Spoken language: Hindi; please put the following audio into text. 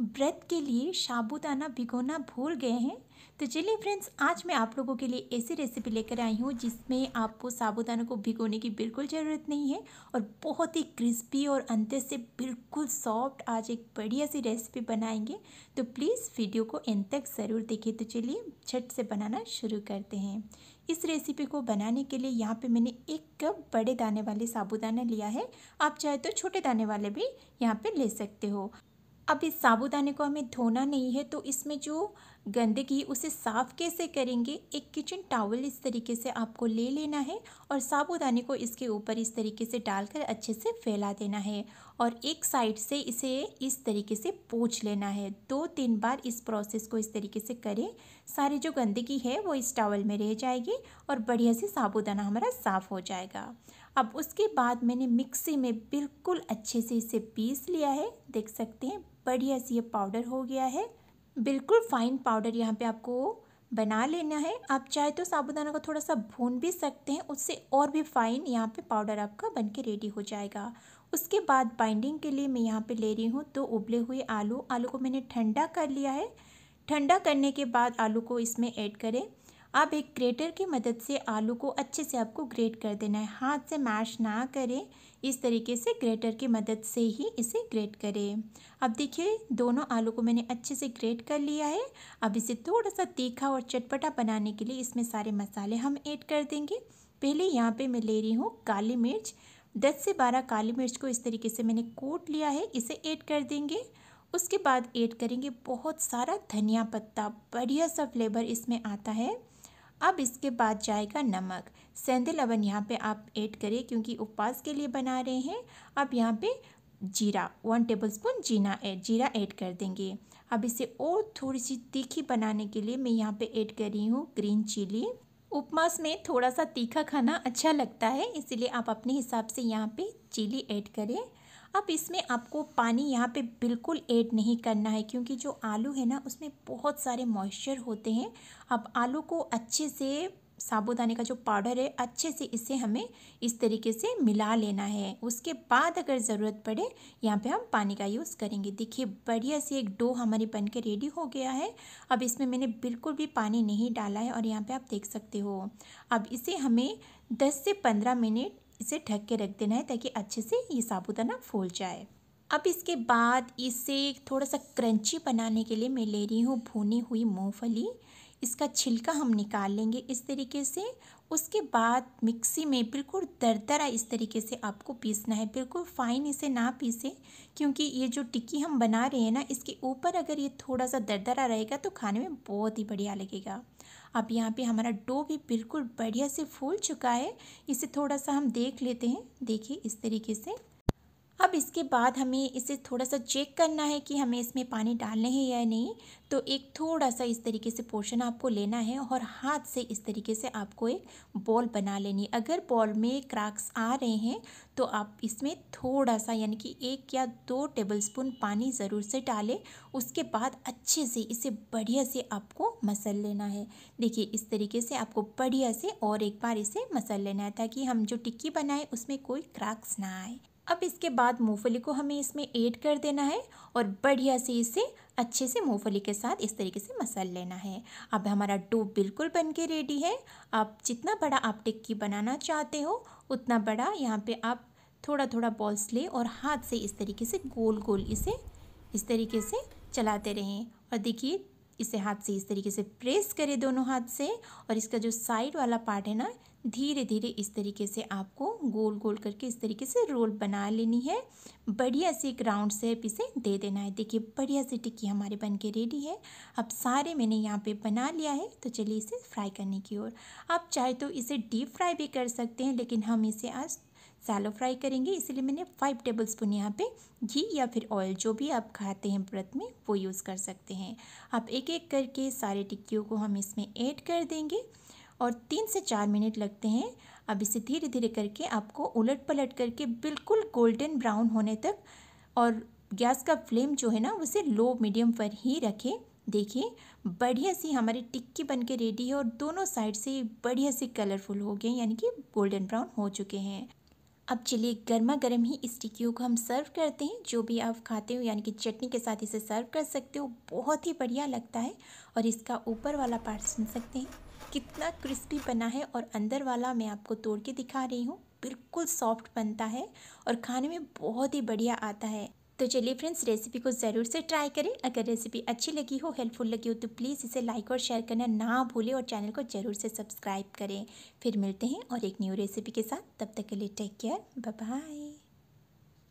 व्रत के लिए साबूदाना भिगोना भूल गए हैं तो चलिए फ्रेंड्स आज मैं आप लोगों के लिए ऐसी रेसिपी लेकर आई हूँ जिसमें आपको साबुदाना को भिगोने की बिल्कुल ज़रूरत नहीं है और बहुत ही क्रिस्पी और अंत से बिल्कुल सॉफ्ट आज एक बढ़िया सी रेसिपी बनाएंगे तो प्लीज़ वीडियो को एंड तक ज़रूर देखिए तो चलिए झट से बनाना शुरू करते हैं इस रेसिपी को बनाने के लिए यहाँ पे मैंने एक कप बड़े दाने वाले साबुदाना लिया है आप चाहे तो छोटे दाने वाले भी यहाँ पे ले सकते हो अब इस साबुदाने को हमें धोना नहीं है तो इसमें जो गंदगी उसे साफ़ कैसे करेंगे एक किचन टावल इस तरीके से आपको ले लेना है और साबुदाने को इसके ऊपर इस तरीके से डालकर अच्छे से फैला देना है और एक साइड से इसे इस तरीके से पोछ लेना है दो तीन बार इस प्रोसेस को इस तरीके से करें सारी जो गंदगी है वो इस टॉवल में रह जाएगी और बढ़िया से साबुदाना हमारा साफ़ हो जाएगा अब उसके बाद मैंने मिक्सी में बिल्कुल अच्छे से इसे पीस लिया है देख सकते हैं बढ़िया से ये पाउडर हो गया है बिल्कुल फाइन पाउडर यहाँ पे आपको बना लेना है आप चाहे तो साबुदाना को थोड़ा सा भून भी सकते हैं उससे और भी फाइन यहाँ पे पाउडर आपका बन के रेडी हो जाएगा उसके बाद बाइंडिंग के लिए मैं यहाँ पे ले रही हूँ दो उबले हुए आलू आलू को मैंने ठंडा कर लिया है ठंडा करने के बाद आलू को इसमें ऐड करें आप एक ग्रेटर की मदद से आलू को अच्छे से आपको ग्रेट कर देना है हाथ से मैश ना करें इस तरीके से ग्रेटर की मदद से ही इसे ग्रेट करें अब देखिए दोनों आलू को मैंने अच्छे से ग्रेट कर लिया है अब इसे थोड़ा सा तीखा और चटपटा बनाने के लिए इसमें सारे मसाले हम ऐड कर देंगे पहले यहाँ पर मैं ले रही हूँ काली मिर्च दस से बारह काली मिर्च को इस तरीके से मैंने कोट लिया है इसे ऐड कर देंगे उसके बाद ऐड करेंगे बहुत सारा धनिया पत्ता बढ़िया सा फ्लेवर इसमें आता है अब इसके बाद जाएगा नमक सेंधे लवन यहाँ पे आप ऐड करें क्योंकि उपवास के लिए बना रहे हैं अब यहाँ पे जीरा वन टेबल स्पून जीना ऐड जीरा ऐड कर देंगे अब इसे और थोड़ी सी तीखी बनाने के लिए मैं यहाँ पे ऐड कर रही हूँ ग्रीन चिली उपमास में थोड़ा सा तीखा खाना अच्छा लगता है इसीलिए आप अपने हिसाब से यहाँ पे चिली ऐड करें अब इसमें आपको पानी यहाँ पे बिल्कुल ऐड नहीं करना है क्योंकि जो आलू है ना उसमें बहुत सारे मॉइस्चर होते हैं अब आलू को अच्छे से साबुदाने का जो पाउडर है अच्छे से इसे हमें इस तरीके से मिला लेना है उसके बाद अगर ज़रूरत पड़े यहाँ पे हम पानी का यूज़ करेंगे देखिए बढ़िया से एक डो हमारी बन के रेडी हो गया है अब इसमें मैंने बिल्कुल भी पानी नहीं डाला है और यहाँ पे आप देख सकते हो अब इसे हमें 10 से 15 मिनट इसे ढक के रख देना है ताकि अच्छे से ये साबुदाना फूल जाए अब इसके बाद इसे थोड़ा सा क्रंची बनाने के लिए मैं ले रही हूँ भुनी हुई मूँगफली इसका छिलका हम निकाल लेंगे इस तरीके से उसके बाद मिक्सी में बिल्कुल दरदरा इस तरीके से आपको पीसना है बिल्कुल फाइन इसे ना पीसें क्योंकि ये जो टिक्की हम बना रहे हैं ना इसके ऊपर अगर ये थोड़ा सा दरदरा रहेगा तो खाने में बहुत ही बढ़िया लगेगा अब यहाँ पे हमारा डो भी बिल्कुल बढ़िया से फूल चुका है इसे थोड़ा सा हम देख लेते हैं देखिए इस तरीके से अब इसके बाद हमें इसे थोड़ा सा चेक करना है कि हमें इसमें पानी डालने हैं या नहीं तो एक थोड़ा सा इस तरीके से पोर्शन आपको लेना है और हाथ से इस तरीके से आपको एक बॉल बना लेनी है अगर बॉल में क्रैक्स आ रहे हैं तो आप इसमें थोड़ा सा यानी कि एक या दो टेबलस्पून पानी ज़रूर से डालें उसके बाद अच्छे से इसे बढ़िया से आपको मसल लेना है देखिए इस तरीके से आपको बढ़िया से और एक बार इसे मसल लेना है ताकि हम जो टिक्की बनाएँ उसमें कोई क्रैक्स ना आए अब इसके बाद मूंगफली को हमें इसमें ऐड कर देना है और बढ़िया से इसे अच्छे से मूंगफली के साथ इस तरीके से मसल लेना है अब हमारा डो बिल्कुल बन के रेडी है आप जितना बड़ा आप टिक्की बनाना चाहते हो उतना बड़ा यहाँ पे आप थोड़ा थोड़ा बॉल्स ले और हाथ से इस तरीके से गोल गोल इसे इस तरीके से चलाते रहें और देखिए इसे हाथ से इस तरीके से प्रेस करें दोनों हाथ से और इसका जो साइड वाला पार्ट है ना धीरे धीरे इस तरीके से आपको गोल गोल करके इस तरीके से रोल बना लेनी है बढ़िया से एक राउंड सेप इसे दे देना है देखिए बढ़िया से टिक्की हमारे बन के रेडी है अब सारे मैंने यहाँ पे बना लिया है तो चलिए इसे फ्राई करने की ओर आप चाहे तो इसे डीप फ्राई भी कर सकते हैं लेकिन हम इसे आज सैलो फ्राई करेंगे इसलिए मैंने फाइव टेबल स्पून यहाँ पे घी या फिर ऑयल जो भी आप खाते हैं व्रत में वो यूज़ कर सकते हैं आप एक एक करके सारे टिक्कियों को हम इसमें ऐड कर देंगे और तीन से चार मिनट लगते हैं अब इसे धीरे धीरे करके आपको उलट पलट करके बिल्कुल गोल्डन ब्राउन होने तक और गैस का फ्लेम जो है ना उसे लो मीडियम पर ही रखें देखिए बढ़िया सी हमारी टिक्की बन के रेडी है और दोनों साइड से बढ़िया से कलरफुल हो गए यानी कि गोल्डन ब्राउन हो चुके हैं अब चलिए गर्मा गर्म ही इस टिक्कियों को हम सर्व करते हैं जो भी आप खाते हो यानी कि चटनी के साथ इसे सर्व कर सकते हो बहुत ही बढ़िया लगता है और इसका ऊपर वाला पार्ट सुन सकते हैं कितना क्रिस्पी बना है और अंदर वाला मैं आपको तोड़ के दिखा रही हूँ बिल्कुल सॉफ्ट बनता है और खाने में बहुत ही बढ़िया आता है तो चलिए फ्रेंड्स रेसिपी को ज़रूर से ट्राई करें अगर रेसिपी अच्छी लगी हो हेल्पफुल लगी हो तो प्लीज़ इसे लाइक और शेयर करना ना भूलें और चैनल को ज़रूर से सब्सक्राइब करें फिर मिलते हैं और एक न्यू रेसिपी के साथ तब तक के लिए टेक केयर बाय